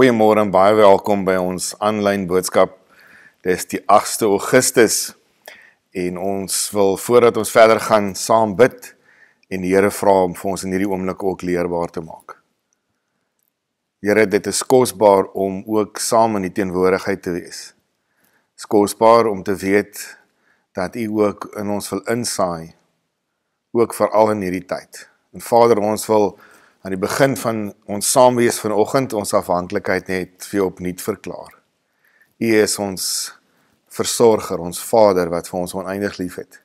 Goeiemôre en baie welkom by ons aanlyn boodskap. Dis die 8ste Augustus en ons wil voordat ons verder gaan saam bid en die Here vra om vir ons in hierdie oomblik ook leerbaar te maak. Here, dit is kosbaar om ook saam in die teenwoordigheid te wees. Dis kosbaar om te weet dat U ook in ons wil insaai ook veral in hierdie tyd. En Vader, ons wil aan die begin van ons saamwees vanoggend ons afhanklikheid net vir opnuut verklaar. U is ons versorger, ons Vader wat vir ons oneindig lief het.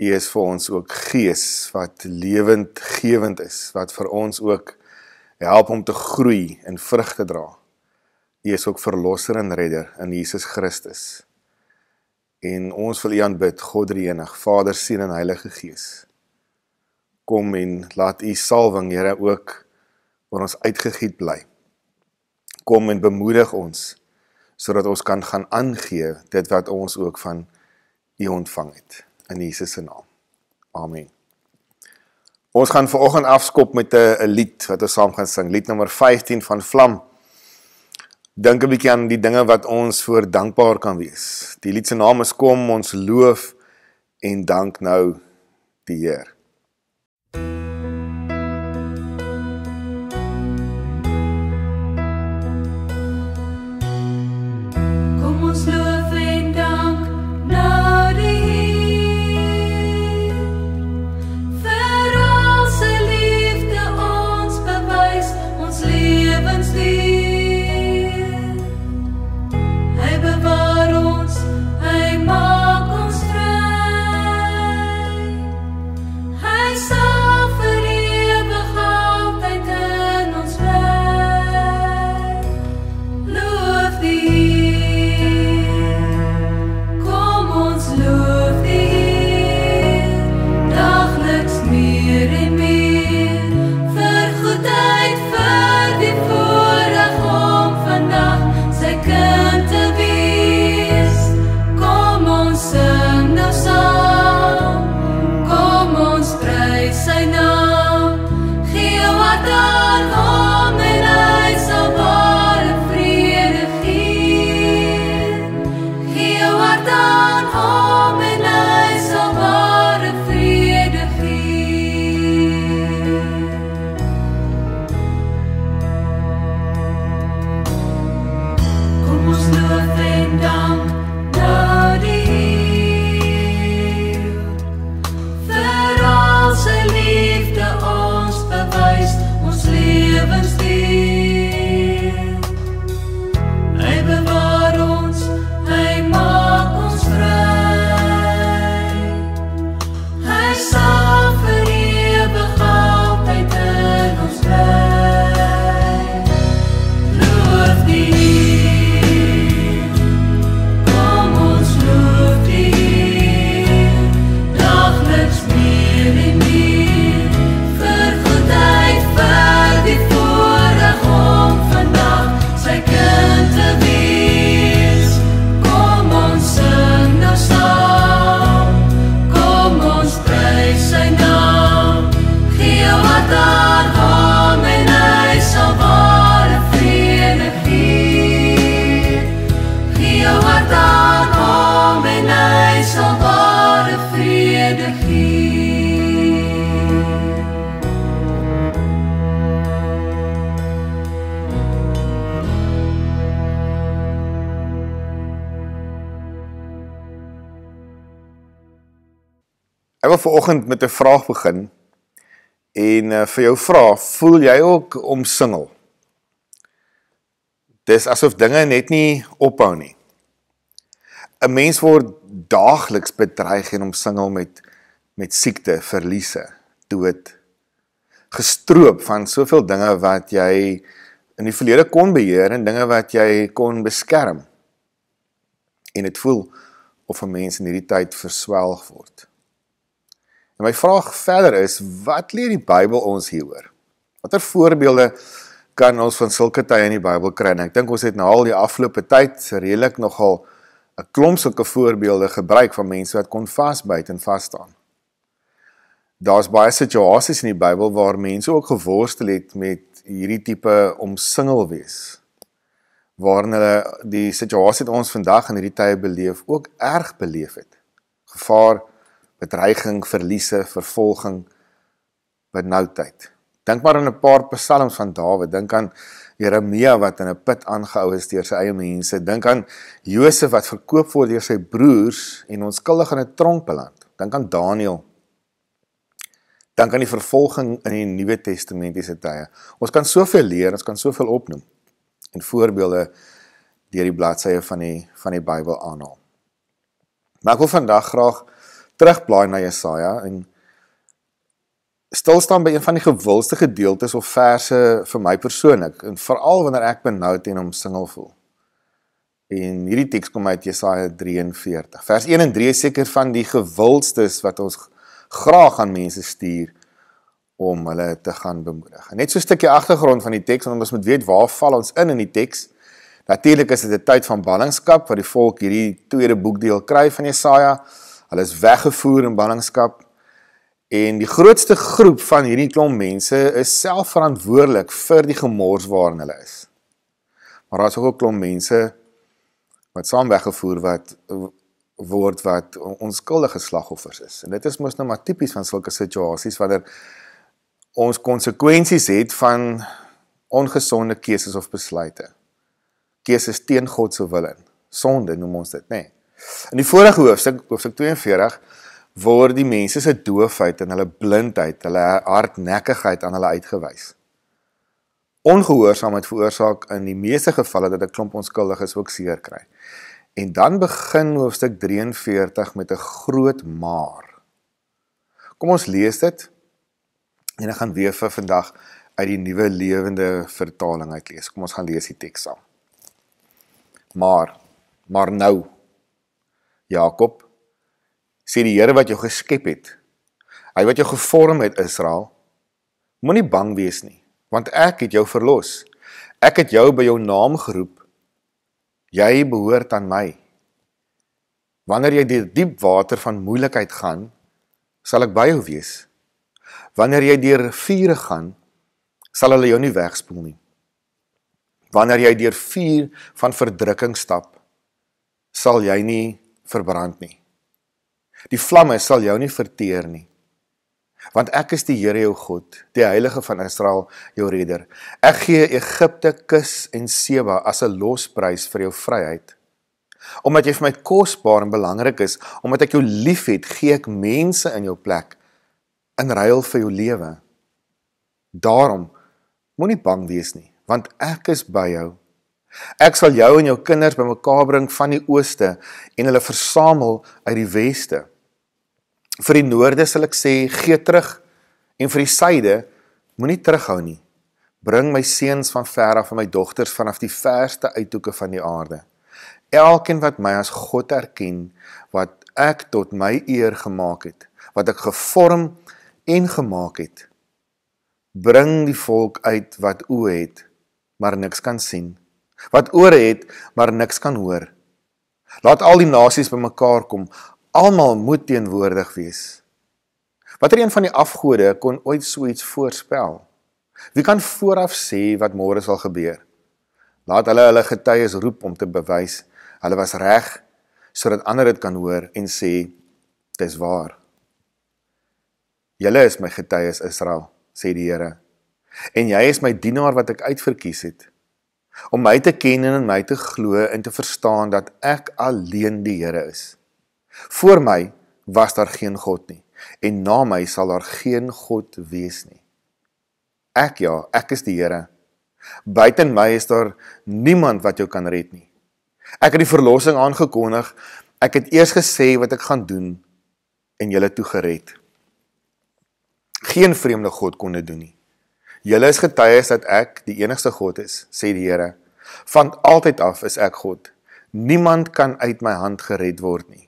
U is vir ons ook Gees wat lewendgewend is, wat vir ons ook help om te groei en vrug te dra. U is ook verlosser en redder in Jesus Christus. En ons wil U aanbid, God Drie-enig, Vader, Seun en Heilige Gees kom en laat u salwing Here ook oor ons uitgegiet bly. Kom en bemoedig ons sodat ons kan gaan aangee dit wat ons ook van u ontvang het in Jesus se naam. Amen. Ons gaan vanoggend afskop met 'n lied wat ons saam gaan sing, lied nommer 15 van Vlam. Dink 'n bietjie aan die dinge wat ons voor dankbaar kan wees. Die lied se naam is Kom ons loof en dank nou die Here. ver oggend met 'n vraag begin en uh, vir jou vra, voel jy ook omsingel? Dis asof dinge net nie ophou nie. 'n Mens word daagliks bedreig en omsingel met met siekte, verliese, dood, gestroop van soveel dinge wat jy in die verlede kon beheer en dinge wat jy kon beskerm. En dit voel of 'n mens in hierdie tyd verswelg word. En my vraag verder is, wat leer die Bybel ons hieroor? Watter voorbeelde kan ons van sulke tye in die Bybel kry? En ek dink ons het nou al die afgelope tyd redelik nogal 'n klomp sulke voorbeelde gebruik van mense wat kon vasbyt en vas staan. Daar's baie situasies in die Bybel waar mense ook geworstel het met hierdie tipe omsingel wees waarin hulle die situasie wat ons vandag in hierdie tye beleef ook erg beleef het. Gevaar bedreiging, verliese, vervolging, benoudheid. Dink maar aan 'n paar psalms van Dawid, dink aan Jeremia wat in 'n put aangehou is deur sy eie mense, dink aan Josef wat verkoop word deur sy broers en onskuldig in 'n tronk beland. Dink aan Daniël dan kan die vervolging in die Nuwe Testamentiese tye. Ons kan soveel leer, ons kan soveel opnoem en voorbeelde deur die bladsye van die van die Bybel aanhaal. Maar ek wil vandag graag terugblaai na Jesaja en stil staan by een van die gewildste gedeeltes of verse vir my persoonlik en veral wanneer ek benoud en omsingel voel. En hierdie teks kom uit Jesaja 43. Vers 1 en 3 is seker van die gewildstes wat ons graag aan mense stuur om hulle te gaan bemoedig. Net so 'n stukkie agtergrond van die teks want ons moet weet waar val ons in in die teks. Natuurlik is dit 'n tyd van ballingskap wat die volk hierdie tweede boekdeel kry van Jesaja. Hulle is weggevoer in ballingskap en die grootste groep van hierdie klomp mense is self verantwoordelik vir die gemors waarin hulle is. Maar daar is ook 'n klomp mense wat saam weggevoer wat word wat onskuldige slagoffers is. En dit is mos nou maar tipies van sulke situasies wanneer ons konsekwensies het van ongesonde keuses of besluite. Keuses teen God se wil in. Sonde noem ons dit, né? Nee. In die vorige hoofstuk, hoofstuk 42, word die mense se doofheid en hulle blindheid, hulle hardnekkigheid aan hulle uitgewys. Ongehoorsaamheid veroorsaak in die meeste gevalle dat 'n klomp onskuldiges ook seer kry. En dan begin hoofstuk 43 met 'n groot maar. Kom ons lees dit. En ek gaan weer vir vandag uit die nuwe lewende vertaling uitlees. Kom ons gaan lees die teks saam. Maar maar nou Jakob, sê die Here wat jou geskep het, hy wat jou gevorm het Israel, moenie bang wees nie, want ek het jou verlos. Ek het jou by jou naam geroep. Jy behoort aan my. Wanneer jy deur diep water van moeilikheid gaan, sal ek by jou wees. Wanneer jy deur vure gaan, sal hulle jou nie wegspoel nie. Wanneer jy deur vuur van verdrukking stap, sal jy nie verbrand nie. Die vlamme sal jou nie verteer nie. Want ek is die Here jou God, die Heilige van Israel, jou Redder. Ek gee Egipte, Kus en Seba as 'n losprys vir jou vryheid. Omdat jy vir my kosbaar en belangrik is, omdat ek jou liefhet, gee ek mense in jou plek in ruil vir jou lewe. Daarom moenie bang wees nie, want ek is by jou. Ek sal jou en jou kinders bymekaar bring van die ooste en hulle versamel uit die weste. Vir die noorde sal ek sê, gee terug en vir die suide moenie terughou nie. Bring my seuns van ver af en my dogters vanaf die verste uithoeke van die aarde. Elkeen wat my as God erken, wat ek tot my eer gemaak het, wat ek gevorm en gemaak het, bring die volk uit wat oë het, maar niks kan sien nie wat ore het, maar niks kan hoor. Laat al die nasies bymekaar kom, almal moet teenwoordig wees. Watter een van die afgode kon ooit so iets voorspel? Wie kan vooraf sê wat môre sal gebeur? Laat hulle hulle getuies roep om te bewys hulle was reg sodat ander dit kan hoor en sê dis waar. Julle is my getuies Israel, sê die Here. En jy is my dienaar wat ek uitverkies het om my te ken en in my te glo en te verstaan dat ek alleen die Here is. Voor my was daar geen god nie en na my sal daar geen god wees nie. Ek ja, ek is die Here. Buite my is daar niemand wat jou kan red nie. Ek het die verlossing aangekondig. Ek het eers gesê wat ek gaan doen en julle toe gered. Geen vreemde god kon dit doen nie. Julle is getuies dat ek die enigste God is, sê die Here. Van altyd af is ek God. Niemand kan uit my hand gered word nie.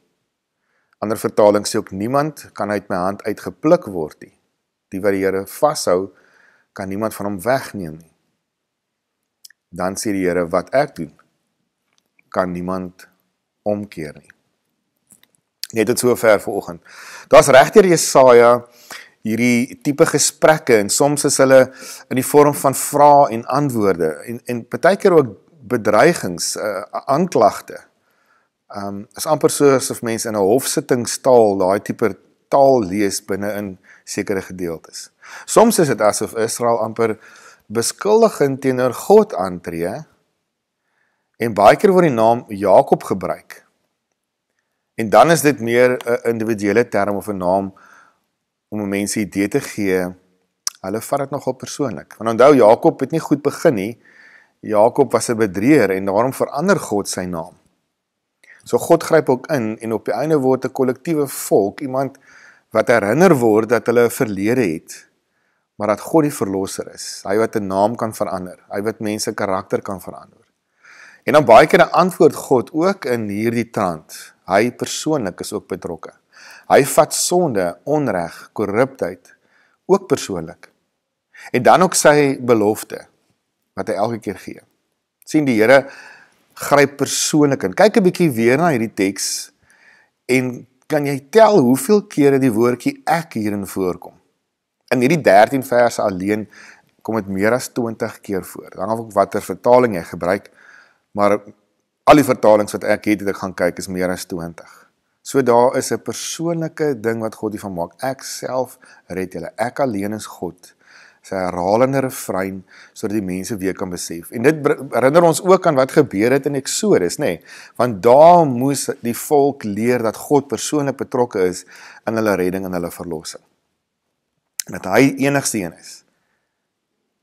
Ander vertalings sê ook niemand kan uit my hand uitgepluk word nie. Die wat die Here vashou, kan niemand van hom wegneem nie. Dan sê die Here wat ek doen, kan niemand omkeer nie. Net tot sover vanoggend. Daar's regdeur Jesaja hierdie tipe gesprekke en soms is hulle in die vorm van vrae en antwoorde en en baie keer ook bedreigings, uh, aanklagte. Um is amper soos of mense in 'n hofsitting staal daai tipe taal lees binne in sekere gedeeltes. Soms is dit asof Israel amper beskuldigend teenoor God antree en baie keer word die naam Jakob gebruik. En dan is dit meer 'n individuele term of 'n naam om 'n mens 'n idee te gee. Hulle vat dit nogal persoonlik. Want onthou Jakob het nie goed begin nie. Jakob was 'n bedrieger en daarom verander God sy naam. So God gryp ook in en op die einde word 'n kollektiewe volk iemand wat herinner word dat hulle 'n verlede het, maar dat God die verlosser is. Hy wat 'n naam kan verander, hy wat mense karakter kan verander. En dan baie keer antwoord God ook in hierdie tand. Hy persoonlik is ook betrokke. Hy vat sonde, onreg, korrupsie ook persoonlik. En dan ook sy belofte wat hy elke keer gee. sien die Here gryp persoonlik in. Kyk 'n bietjie weer na hierdie teks en kan jy tel hoeveel kere die woordjie ek hierin voorkom? In hierdie 13 verse alleen kom dit meer as 20 keer voor. Dan afhang watter vertaling jy gebruik, maar al die vertalings wat ek het, het ek gaan kyk is meer as 20. So daar is 'n persoonlike ding wat God hiervan maak. Ek self red julle. Ek alleen is God. Sy herhalende refrein sodat die mense weer kan besef. En dit herinner ons ook aan wat gebeur het in Eksodus, nê? Nee, want daar moes die volk leer dat God persoonlik betrokke is in hulle redding en hulle verlossing. Dat hy enigste een is.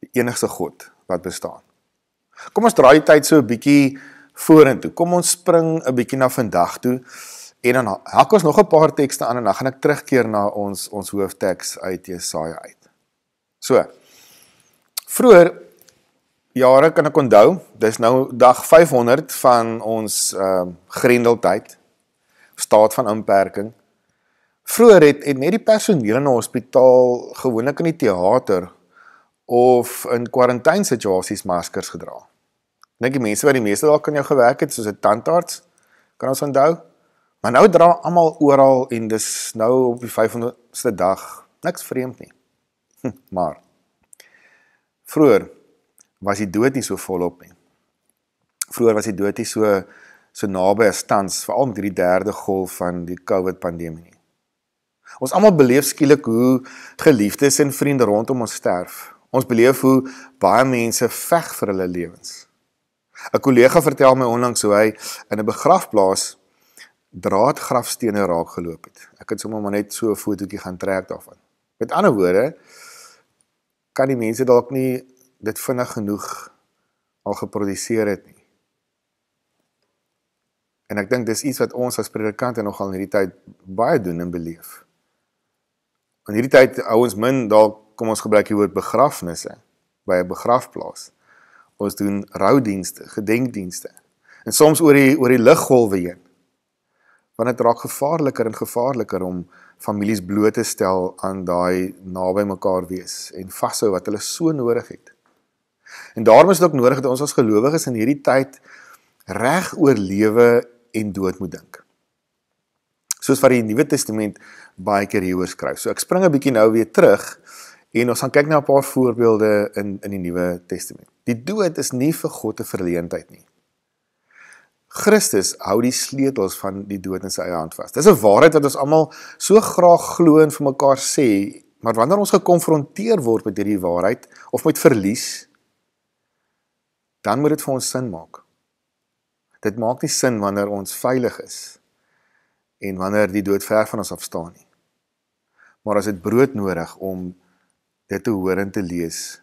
Die enigste God wat bestaan. Kom ons draai die tyd so 'n bietjie vorentoe. Kom ons spring 'n bietjie na vandag toe. En dan hak ons nog 'n paar tekste aan en dan gaan ek terugkeer na ons ons hoofteks uit Jesaja uit. So. Vroeger jare kan ek onthou, dis nou dag 500 van ons ehm uh, grendeltyd staat van inperking. Vroeger het, het net die personeel in 'n hospitaal gewoonlik in die teater of in kwarantainesituasies maskers gedra. Dink die mense wat die meeste daar kan jou gewerk het soos 'n tandarts kan ons onthou Maar nou dra almal oral en dis nou op die 500ste dag niks vreemd nie. Hm, maar vroeër was die dood nie so volop nie. Vroeër was die dood nie so so naby as tans, veral met hierdie derde golf van die COVID pandemie nie. Ons almal beleef skielik hoe geliefdes en vriende rondom ons sterf. Ons beleef hoe baie mense veg vir hulle lewens. 'n Kollega vertel my onlangs hoe hy in 'n begrafplaas draadgrafstene raak geloop het. Ek het sommer maar net so 'n fotootjie gaan trek daarvan. Met ander woorde kan die mense dalk nie dit vinnig genoeg al geproduseer het nie. En ek dink dis iets wat ons as predikante nogal in hierdie tyd baie doen en beleef. In hierdie tyd ouens min dalk kom ons gebruik die woord begrafnisse by 'n begrafplaas. Ons doen roudienste, gedenkdienste. En soms oor die oor die liggolwe heen want dit raak gevaarliker en gevaarliker om families bloot te stel aan daai naby mekaar wees en vashou wat hulle so nodig het. En daarom is dit ook nodig dat ons as gelowiges in hierdie tyd reg oor lewe en dood moet dink. Soos wat die Nuwe Testament baie keer hieroor skryf. So ek spring 'n bietjie nou weer terug en ons gaan kyk na 'n paar voorbeelde in in die Nuwe Testament. Die dood is nie vir God 'n verleentheid nie. Christus hou die sleutels van die dood in sy eie hand vas. Dis 'n waarheid wat ons almal so graag glo en vir mekaar sê, maar wanneer ons gekonfronteer word met hierdie waarheid of met verlies, dan moet dit vir ons sin maak. Dit maak nie sin wanneer ons veilig is en wanneer die dood ver van ons af staan nie. Maar as dit brood nodig om dit te hoor en te lees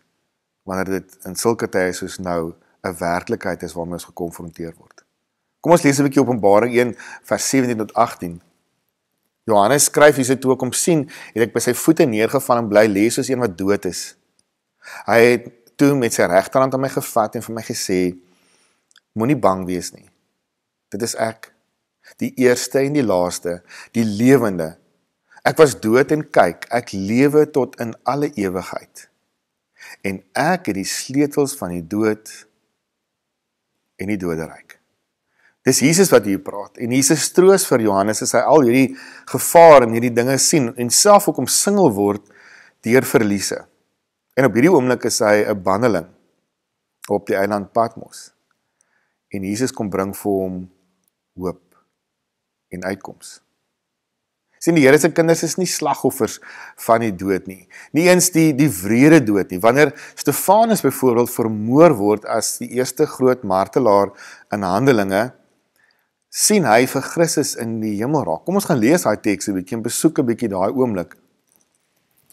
wanneer dit in sulke tye soos nou 'n werklikheid is waarmee ons gekonfronteer word. Kom ons lees 'n bietjie Openbaring 1 vers 17 tot 18. Johannes skryf hierse toe kom sien, het ek by sy voete neergeval en bly lê soos een wat dood is. Hy het toe met sy regterhand aan my gevat en vir my gesê: Moenie bang wees nie. Dit is ek, die eerste en die laaste, die lewende. Ek was dood en kyk, ek lewe tot in alle ewigheid. En ek het die sleutels van die dood en die doderyk. Dis Jesus wat hier praat en Jesus troos vir Johannes as hy al hierdie gevaar en hierdie dinge sien en self ook omsingel word deur verliese. En op hierdie oomblik is hy 'n bandeling op die eiland Patmos. En Jesus kom bring vir hom hoop en uitkoms. Sien die Here se kinders is nie slagoffers van die dood nie. Nie eens die die wrede dood nie. Wanneer Stefanus byvoorbeeld vermoor word as die eerste groot martelaar in Handelinge sien hy vir Christus in die hemel raak. Kom ons gaan lees daai teks 'n bietjie en besoek 'n bietjie daai oomblik.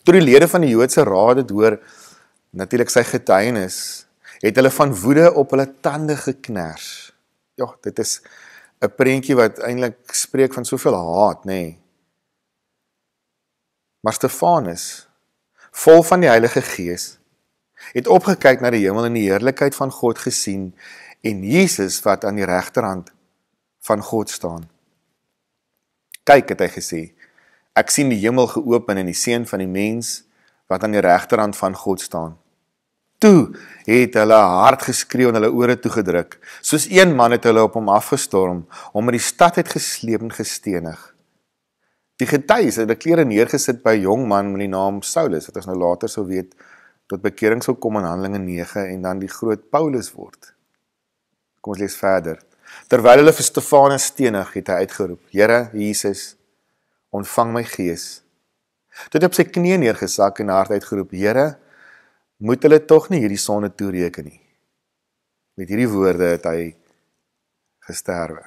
Toe die lede van die Joodse raad dit hoor, natuurlik sy getuienis, het hulle van woede op hulle tande geknars. Ja, dit is 'n prentjie wat eintlik spreek van soveel haat, nê. Nee. Maar Stefanus, vol van die Heilige Gees, het opgekyk na die hemel en die heerlikheid van God gesien en Jesus wat aan die regterhand van God staan. Kyk het hy gesê, ek sien die hemel geopen en die seun van die mens wat aan die regterhand van God staan. Toe het hulle hard geskreeu en hulle ore toegedruk. Soos een man het hulle op hom afgestorm, hom in die stad het gesleep en gestenig. Die getuies het hulle klere neergesit by 'n jong man met die naam Saulus wat ons nou later sou weet tot bekering sou kom in Handelinge 9 en dan die groot Paulus word. Kom ons lees verder. Terwyl hulle vir Stefanus stenig het hy uitgeroep: "Here Jesus, ontvang my gees." Toe het hy op sy knieë neergesak en hard uitgeroep: "Here, moet hulle tog nie hierdie sonde toereken nie." Met hierdie woorde het hy gesterwe.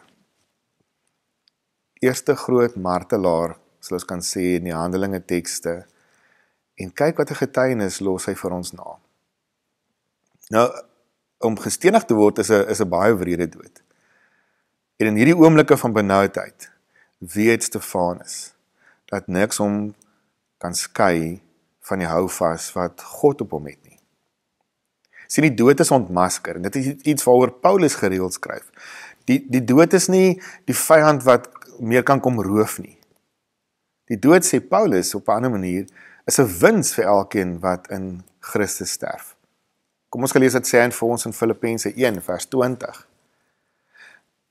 Eerste groot martelaar, soos kan sê in die Handelinge tekste. En kyk wat 'n getuienis los hy vir ons na. Nou om gestenig te word is 'n is 'n baie wrede dood. En in hierdie oomblikke van benoudheid weet Stefanus dat niks hom kan skei van die houvas wat God op hom het nie. Sien die dood is ontmasker en dit is iets waaroor Paulus gereeld skryf. Die die dood is nie die vyand wat meer kan kom roof nie. Die dood sê Paulus op 'n ander manier is 'n wins vir elkeen wat in Christus sterf. Kom ons gelees dit sê in vir ons in Filippense 1 vers 20.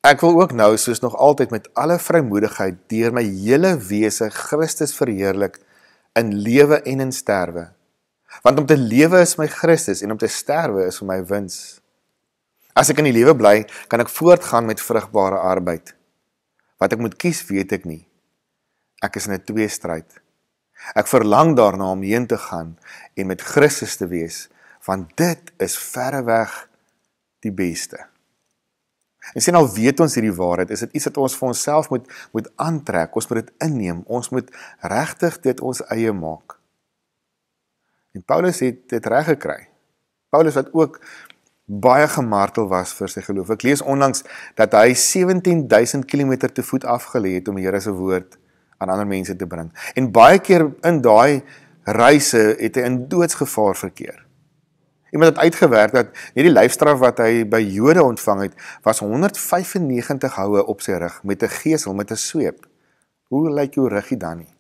Ek wil ook nou soos nog altyd met alle vrymoedigheid deur my hele wese Christus verheerlik in lewe en in sterwe. Want om te lewe is my Christus en om te sterwe is vir my wins. As ek in die lewe bly, kan ek voortgaan met vrugbare arbeid. Wat ek moet kies, weet ek nie. Ek is in 'n tweestryd. Ek verlang daarna om heen te gaan en met Christus te wees, want dit is verreweg die beste. En sien nou al weet ons hierdie waarheid, is dit iets wat ons vir onsself moet moet aantrek. Ons moet dit inneem. Ons moet regtig dit ons eie maak. En Paulus het dit reg gekry. Paulus wat ook baie gemartel was vir sy geloof. Ek lees onlangs dat hy 17000 km te voet afgelê het om die Here se woord aan ander mense te bring. En baie keer in daai reise het hy in doodsgevaar verkeer. Iemand het uitgewerk dat hierdie lyfstraf wat hy by Jode ontvang het, was 195 houe op sy rug met 'n geesel met 'n sweep. Hoe lyk jou ruggie dan nie?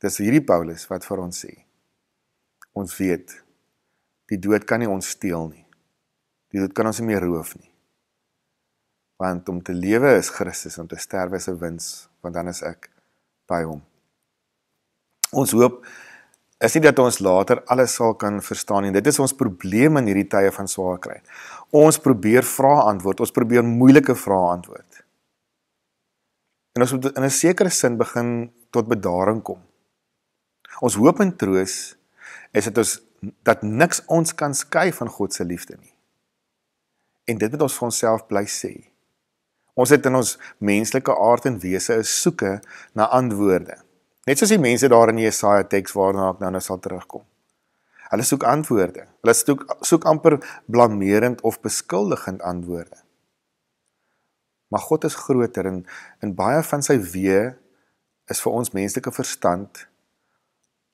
Dis hierdie Paulus wat vir ons sê. Ons weet die dood kan nie ons steel nie. Die dood kan ons nie meer roof nie. Want om te lewe is Christus, om te sterwe is 'n wins, want dan is ek by hom. Ons hoop is nie dat ons later alles sal kan verstaan nie. Dit is ons probleem in hierdie tye van swaar kry. Ons probeer vrae antwoord, ons probeer moeilike vrae antwoord. En ons moet in 'n sekere sin begin tot bedaring kom. Ons hoop en troos is dit ons dat niks ons kan skei van God se liefde nie. En dit moet ons vir onsself bly sê. Ons het in ons menslike aard en wese 'n soeke na antwoorde. Net soos die mense daar in Jesaja teks waarna ek nou nou sal terugkom. Hulle soek antwoorde. Hulle soek soek amper blameerend of beskuldigend antwoorde. Maar God is groter en in baie van sy weë is vir ons menslike verstand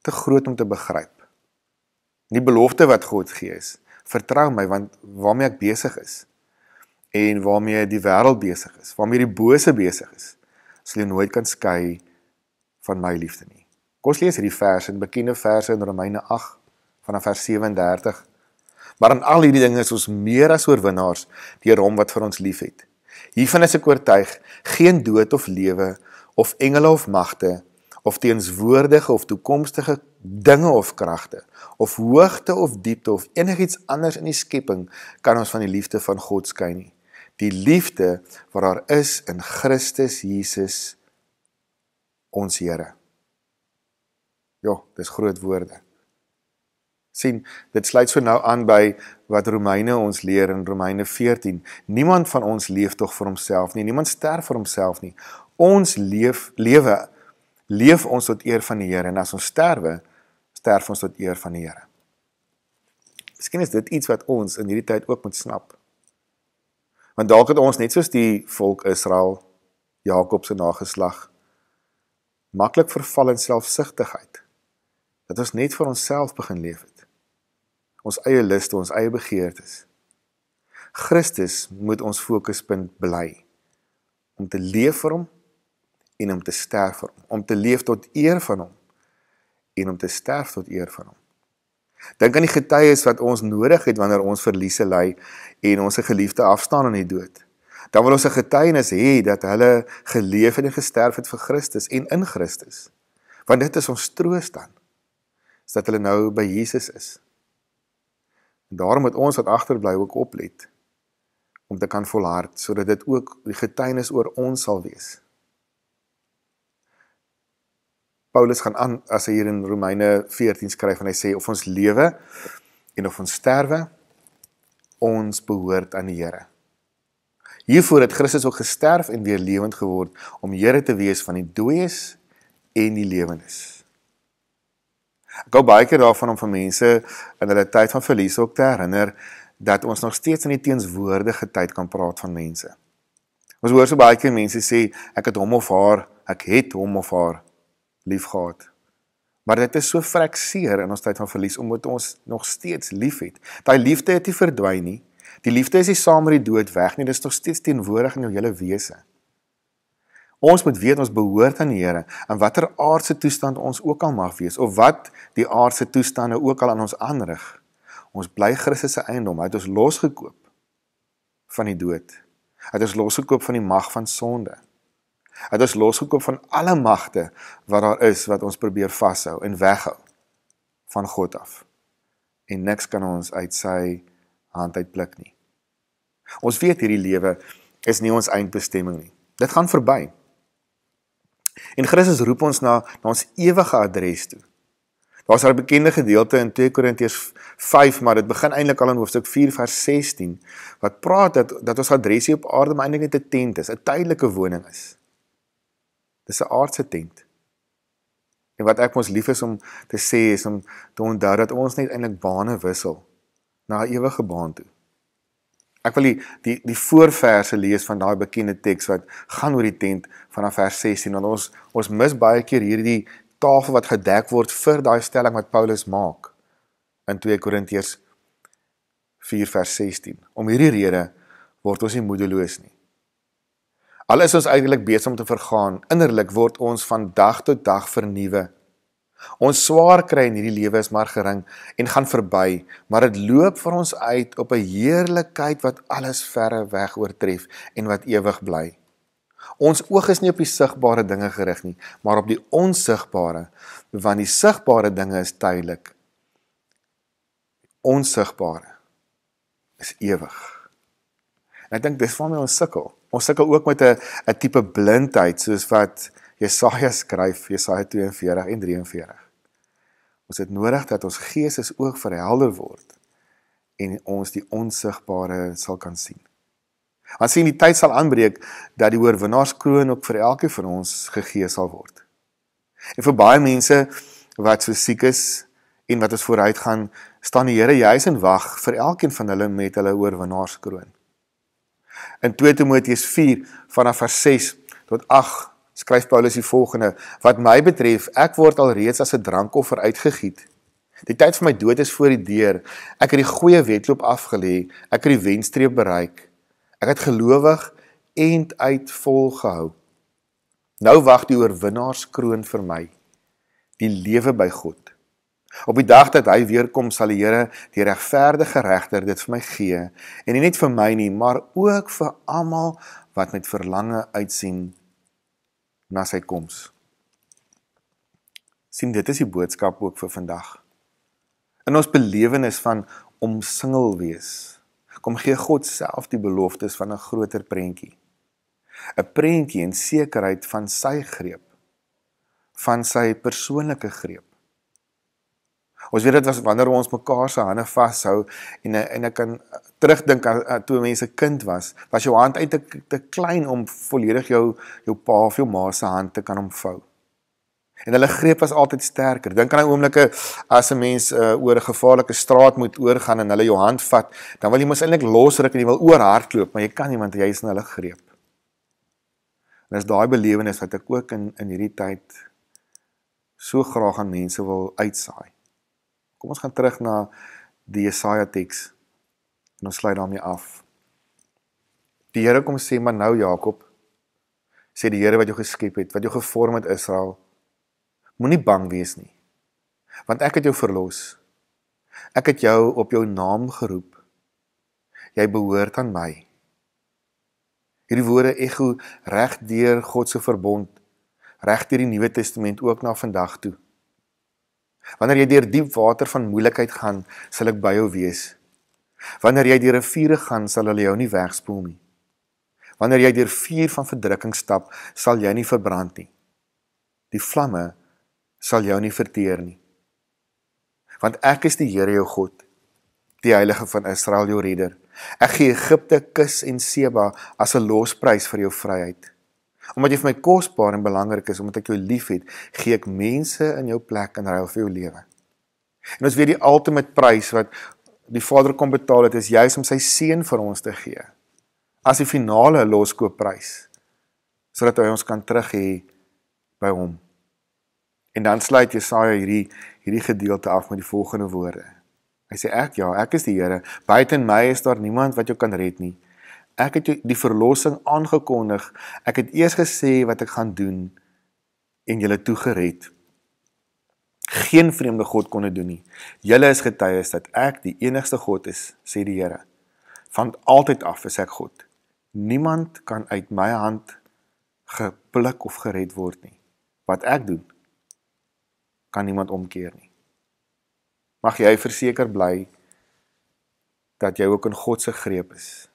te groot om te begryp. Die belofte wat God gee is, vertrou my want waarmee ek besig is en waarmee die wêreld besig is, waarmee die bose besig is, sal jy nooit kan skei van my liefde nie. Kom ons lees hierdie verse, die bekende verse in Romeine 8 vanaf vers 37. Maar in al hierdie dinge is ons meer as oorwinnaars deur hom wat vir ons liefhet. Hiervan is ek oortuig, geen dood of lewe of engele of magte of teenswoorde of toekomstige dinge of kragte of hoogte of diepte of enigiets anders in die skepping kan ons van die liefde van God skei nie. Die liefde wat daar is in Christus Jesus ons Here. Ja, dis groot woorde. sien, dit sluit so nou aan by wat Romeine ons leer in Romeine 14. Niemand van ons leef tog vir homself nie, niemand sterf vir homself nie. Ons leef lewe leef ons tot eer van die Here en as ons sterwe, sterf ons tot eer van die Here. Miskien is dit iets wat ons in hierdie tyd ook moet snap. Want dalk het ons net soos die volk Israel Jakob se nageslag maklik verval in selfsugtigheid. Dat ons net vir onsself begin leef het. Ons eie lust, ons eie begeertes. Christus moet ons fokuspunt bly om te leef vir hom en om te sterf vir hom, om te leef tot eer van hom en om te sterf tot eer van hom. Dink aan die getuies wat ons nodig het wanneer ons verliese ly en ons geliefde afstaan aan die dood dan wil ons 'n getuienis hê dat hulle geleef en gesterf het vir Christus en in Christus. Want dit is ons troos dan. Is dat hulle nou by Jesus is. En daarom moet ons wat agterbly ook oplet om te kan volhard sodat dit ook die getuienis oor ons sal wees. Paulus gaan aan as hy hier in Romeine 14 skryf en hy sê of ons lewe en of ons sterwe ons behoort aan die Here. Hiervoor het Christus ook gesterf en weer lewend geword om Here te wees van die dooies en die lewendes. Ek gou baie keer daarvan om vir mense in hulle tyd van verlies ook te herinner dat ons nog steeds in die teenswoordige tyd kan praat van mense. Ons hoor so baie keer mense sê ek het hom of haar, ek het hom of haar liefgehad. Maar dit is so frekseer in ons tyd van verlies omdat ons nog steeds liefhet. Daai liefde het nie verdwyn nie. Die liefde is nie saam met die dood weg nie, dit is nog steeds teenwoordig in jou hele wese. Ons moet weet ons behoort aan die Here, in watter aardse toestand ons ook al mag wees of wat die aardse toestande ook al aan ons aanrig. Ons bly Christus se eiendom, hy het ons losgekoop van die dood. Hy het ons losgekoop van die mag van sonde. Hy het ons losgekoop van alle magte wat daar is wat ons probeer vashou en weghou van God af. En niks kan ons uit sy hand uitpluk nie. Ons weet hierdie lewe is nie ons eindbestemming nie. Dit gaan verby. En Christus roep ons na na ons ewige adres toe. Daar's 'n bekende gedeelte in 2 Korintiërs 5, maar dit begin eintlik al in hoofstuk 4 vers 16 wat praat dat dat ons adresie op aarde maar eintlik net 'n tent is, 'n tydelike woning is. Dis 'n aardse tent. En wat ek mos lief is om te sê is om te onthou dat ons net eintlik bane wissel na 'n ewige baan toe. Ek wil die die die voorverse lees van daai bekende teks wat gaan oor die tent vanaf vers 16 want ons ons mis baie keer hierdie tafel wat gedek word vir daai stelling wat Paulus maak in 2 Korintiërs 4 vers 16. Om hierdie rede word ons nie moedeloos nie. Al is ons eintlik besig om te vergaan, innerlik word ons van dag tot dag vernuwe Ons swaar kry in hierdie lewe is maar gering en gaan verby, maar dit loop vir ons uit op 'n heerlikheid wat alles verre weg oortref en wat ewig bly. Ons oog is nie op die sigbare dinge gerig nie, maar op die onsigbare, want die sigbare dinge is tydelik. Onsigbare is ewig. En ek dink dis waarmee ons sukkel. Ons sukkel ook met 'n 'n tipe blindheid soos wat Jesaja skryf Jesaja 42 en 43. Ons het nodig dat ons gees is ook verhelder word en ons die onsigbare sal kan sien. Ons sien die tyd sal aanbreek dat die oorwinnaarskroon ook vir elkeen van ons gegee sal word. En vir baie mense wat so siek is en wat ons vooruit gaan, staan die Here juis in wag vir elkeen van hulle met hulle oorwinnaarskroon. In 2 Timoteus 4 vanaf vers 6 tot skryf Paulus die volgende: Wat my betref, ek word alreeds as 'n drankoffer uitgegiet. Die tyd vir my dood is voor die deur. Ek het die goeie wedloop afgelê, ek het die wenstreep bereik. Ek het gelowig en uit vol gehou. Nou wag die oorwinnaarskroon vir my, die lewe by God. Op die dag dat hy weer kom, sal die Here, die regverdige regter, dit vir my gee, en nie net vir my nie, maar ook vir almal wat met verlange uitsien na sy koms. Sien dit is die boodskap ook vir vandag. In ons belewenis van omsingel wees, kom gee God self die beloftes van 'n groter prentjie. 'n Prentjie en sekerheid van sy greep, van sy persoonlike greep Ons weet dit was wanneer ons mekaar se hande vashou en en ek kan terugdink aan toe mense kind was, was jou hand uit te, te klein om volledig jou jou pa of jou ma se hand te kan omvou. En hulle greep was altyd sterker. Dink aan daai oomblikke as 'n mens uh, oor 'n gevaarlike straat moet oorgaan en hulle jou hand vat, dan wil jy mos eintlik losruk en jy wil oorhardloop, maar jy kan nie want jy is in hulle greep. En dis daai belewenis wat ek ook in in hierdie tyd so graag aan mense wil uitsaai. Kom ons gaan terug na die Jesaja teks en ons sluit daarmee af. Die Here kom sê maar nou Jakob sê die Here wat jou geskep het, wat jou gevorm het Israel, moenie bang wees nie. Want ek het jou verlos. Ek het jou op jou naam geroep. Jy behoort aan my. Hierdie woorde ekho reg deur God se verbond, reg deur die Nuwe Testament ook na vandag toe. Wanneer jy deur diep water van moeilikheid gaan, sal ek by jou wees. Wanneer jy deur riviere gaan, sal hulle jou nie wegspoel nie. Wanneer jy deur vuur van verdrukking stap, sal jy nie verbrand nie. Die vlamme sal jou nie verteer nie. Want ek is die Here jou God, die Heilige van Israel jou redder. Ek gee Egipte, Kus en Seba as 'n losprys vir jou vryheid. Omdat jy vir my kosbaar en belangrik is, omdat ek jou liefhet, gee ek mense in jou plek en ruil vir jou lewe. En ons weet die ultimate prys wat die Vader kom betaal het, is juis om sy seun vir ons te gee. As die finale loskoopprys. Sodat hy ons kan terug hê by hom. En dan sluit Jesaja hierdie hierdie gedeelte af met die volgende woorde. Hy sê ek ja, ek is die Here. Buiten my is daar niemand wat jou kan red nie. Ek het die verlossing aangekondig. Ek het eers gesê wat ek gaan doen en julle toegered. Geen vreemde god kon dit doen nie. Julle is getuies dat ek die enigste God is, sê die Here. Van altyd af is ek God. Niemand kan uit my hand gepluk of gered word nie. Wat ek doen, kan niemand omkeer nie. Mag jy verseker bly dat jy ook in God se greep is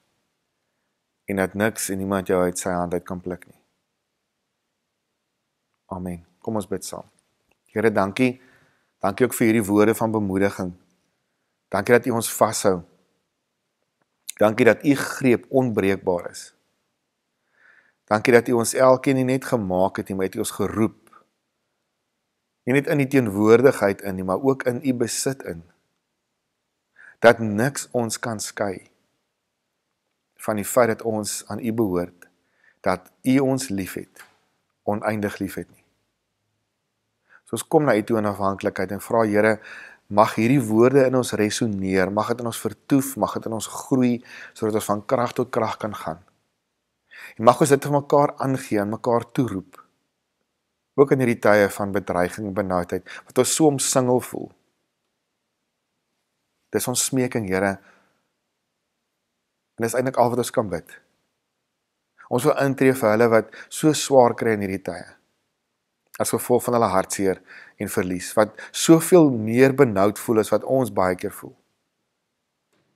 en dat niks en niemand jou uit sy hand uit kan pluk nie. Amen. Kom ons bid saam. Here, dankie. Dankie ook vir hierdie woorde van bemoediging. Dankie dat U ons vashou. Dankie dat U greep onbreekbaar is. Dankie dat U ons elkeen nie net gemaak het nie, maar het U ons geroep. Nie net in die teenwoordigheid in nie, maar ook in U besit in. Dat niks ons kan skei nie van die feit dat ons aan U behoort, dat U ons liefhet, oneindig liefhet nie. So ons kom na U toe in afhanklikheid en vra Here, mag hierdie woorde in ons resoneer, mag dit in ons vertoef, mag dit in ons groei sodat ons van krag tot krag kan gaan. En mag ons dit vir mekaar aangee en mekaar toeroep. Ook in hierdie tye van bedreiging en benoudheid wat ons so omsingel voel. Dis ons smeking, Here, En dis eintlik al wat ons kan bid. Ons wil intree vir hulle wat so swaar kry in hierdie tye. As gevolg van hulle hartseer en verlies wat soveel meer benoud voel as wat ons baie keer voel.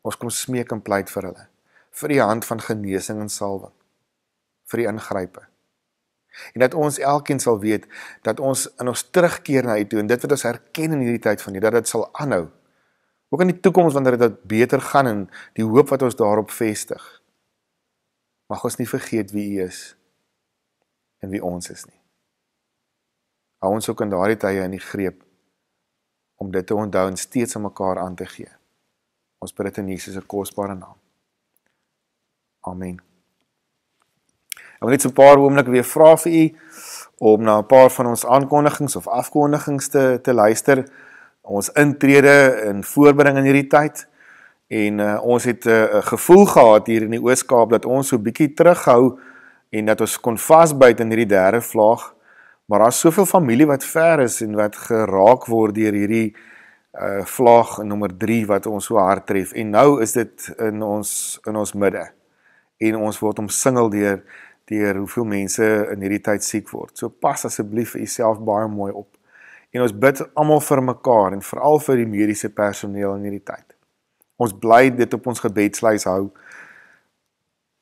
Ons kom smeek en pleit vir hulle vir die hand van genesing en salwing vir die ingrype. En dat ons elkeen sal weet dat ons in ons terugkeer na U toe en dit wat ons herken in hierdie tyd van hier dat dit sal aanhou Ook in die toekoms wanneer dit beter gaan en die hoop wat ons daarop vestig. Mag ons nie vergeet wie U is en wie ons is nie. Hou ons ook in daardie tye in die greep om dit te onthou en steeds aan mekaar aan te gee. Ons bid dit in Jesus se kosbare naam. Amen. Ek wil net 'n paar oomblikke weer vra vir u om na 'n paar van ons aankondigings of afkondigings te te luister ons intrede en voorbereiding in hierdie tyd. En uh, ons het eh, 'n uh, gevoel gehad hier in die Oos-Kaap dat ons so bietjie terughou en dat ons kon vasbyt in hierdie derde vlaag. Maar daar's soveel familie wat ver is en wat geraak word deur hierdie uh vlaag nommer 3 wat ons so hard tref. En nou is dit in ons in ons midde. En ons word omsingel deur deur hoeveel mense in hierdie tyd siek word. So pas asseblief vir jouself baie mooi op. En ons bid almal vir mekaar en veral vir die mediese personeel in hierdie tyd. Ons bly dit op ons gebedslys hou.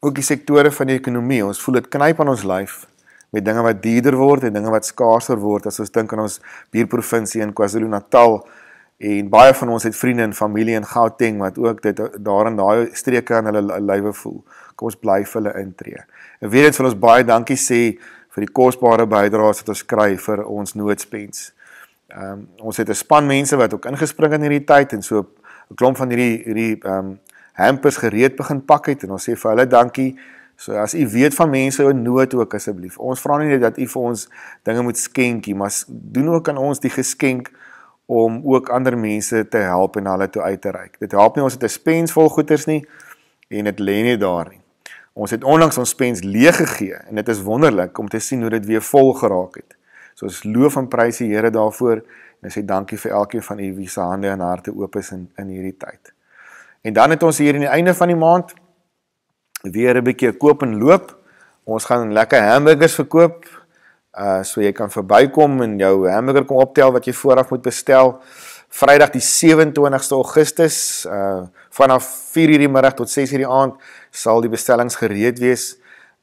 Ook die sektore van die ekonomie, ons voel dit knyp aan ons lyf met dinge wat duurder word en dinge wat skaarser word as ons dink aan ons buurprovinsie in KwaZulu-Natal en baie van ons het vriende en familie in Gauteng wat ook dit daar in daai streke aan hulle lywe voel. Kom ons bly vir hulle intree. En weer eens wil ons baie dankie sê vir die kosbare bydraes wat ons kry vir ons noodspens. Ehm um, ons het 'n span mense wat ook ingespring het in hierdie tyd en so 'n klomp van hierdie hierdie ehm um, hampers gereed begin pak het en ons sê vir hulle dankie. So as u weet van mense in nood ook asseblief. Ons vra nie net dat u vir ons dinge moet skenkie, maar doen ook aan ons die geskenk om ook ander mense te help en hulle toe uit te reik. Dit help nie ons het 'n spens vol goederes nie en dit lê nie daar nie. Ons het onlangs ons spens leeg gegee en dit is wonderlik om te sien hoe dit weer vol geraak het. So ons loof en prys die Here daarvoor en sê dankie vir elkeen van u wie se hande en harte oop is in in hierdie tyd. En dan het ons hier aan die einde van die maand weer 'n bietjie koop en loop. Ons gaan lekker hamburgers verkoop. Uh so jy kan verbykom en jou hamburger kom optel wat jy vooraf moet bestel. Vrydag die 27ste Augustus uh vanaf 4:00 die middag tot 6:00 die aand sal die bestellings gereed wees.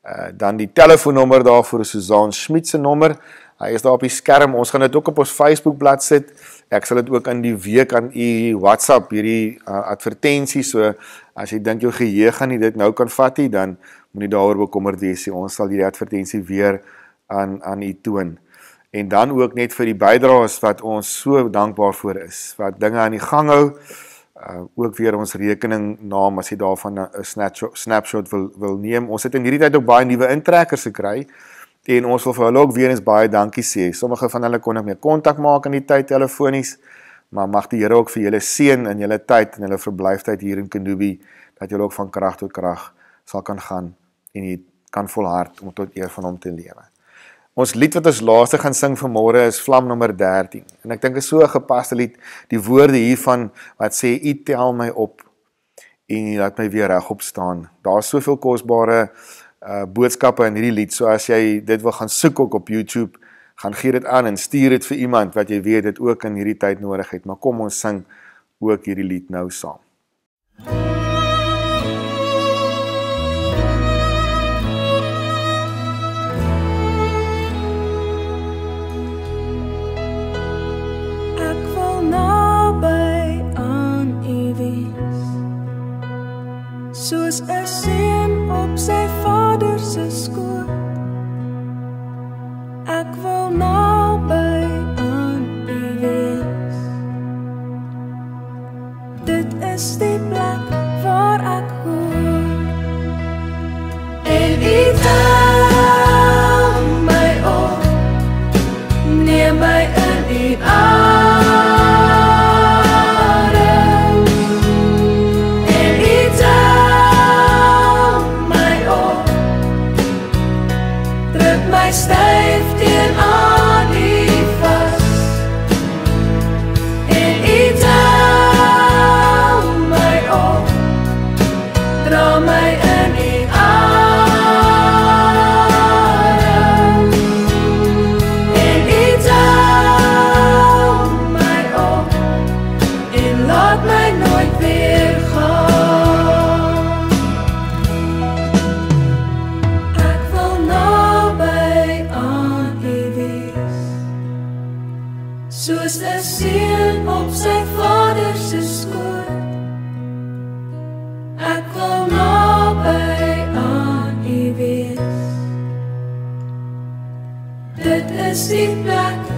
Uh dan die telefoonnommer daarvoor is Susan Smit se nommer 082 657 8000. Hy is daar op die skerm. Ons gaan dit ook op ons Facebook bladsy sit. Ek sal dit ook in die week aan u WhatsApp hierdie uh, advertensie so as jy dink jou geheue gaan nie dit nou kan vat nie, dan moenie daaroor bekommerd wees nie. Ons sal hierdie advertensie weer aan aan u toon. En dan ook net vir die bydraes wat ons so dankbaar vir is. Wat dinge aan die gang hou. Uh, ook weer ons rekeningnaam as jy daarvan 'n snapshot wil wil neem. Ons het in hierdie tyd ook baie nuwe intrekkers gekry en ons wil vir hulle ook weer eens baie dankie sê. Sommige van hulle kon ek meer kontak maak in die tyd telefonies, maar mag die Here ook vir julle seën in julle tyd en julle verblyftyd hier in Kenobi dat julle ook van krag tot krag sal kan gaan en jy kan volhard om tot eer van hom te lewe. Ons lied wat ons laaste gaan sing vanmôre is Vlam nommer 13 en ek dink dit is so 'n gepaste lied. Die woorde hiervan wat sê U tel my op en U laat my weer regop staan. Daar's soveel kosbare uh boodskappe in hierdie lied. So as jy dit wil gaan soek ook op YouTube, gaan gee dit aan en stuur dit vir iemand wat jy weet dit ook in hierdie tyd nodig het. Maar kom ons sing ook hierdie lied nou saam. Soos 'n sit black.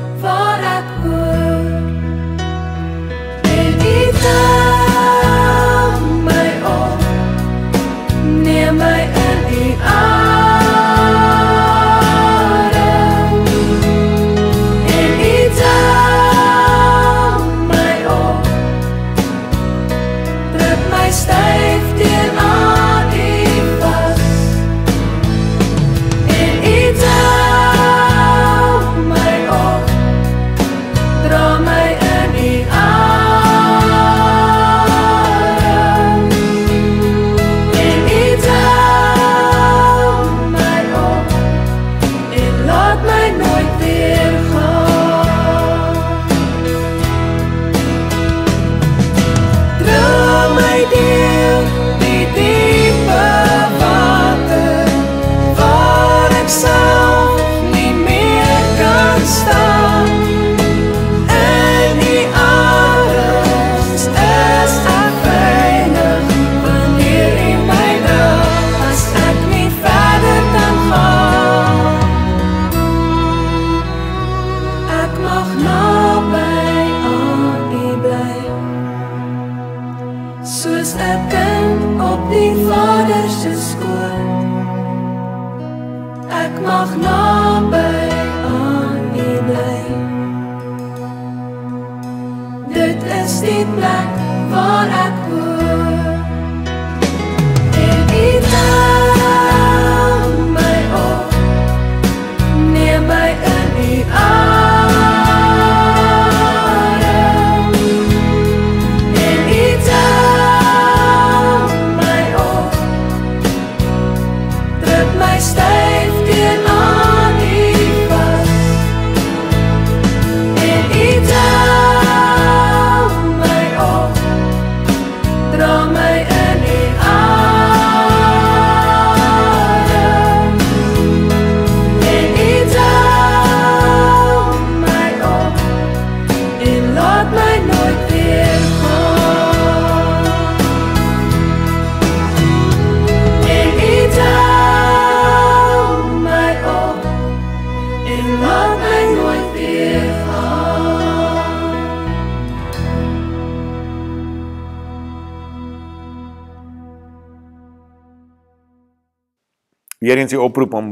weer eens die oproep om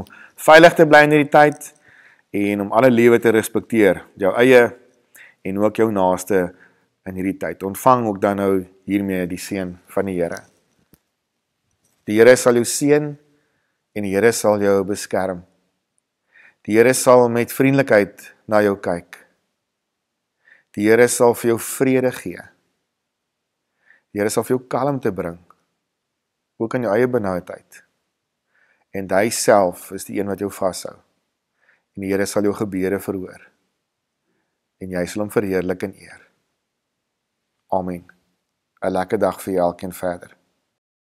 veilig te bly in hierdie tyd en om alle lewe te respekteer, jou eie en ook jou naaste in hierdie tyd. Ontvang ook dan nou hiermee die seën van die Here. Die Here sal jou seën en die Here sal jou beskerm. Die Here sal met vriendelikheid na jou kyk. Die Here sal vir jou vrede gee. Die Here sal vir jou kalmte bring ook in jou eie benoudheid en hy self is die een wat jou vashou. En die Here sal jou gebede verhoor. En jy sal hom verheerlik en eer. Amen. 'n Lekker dag vir julle alkeen verder.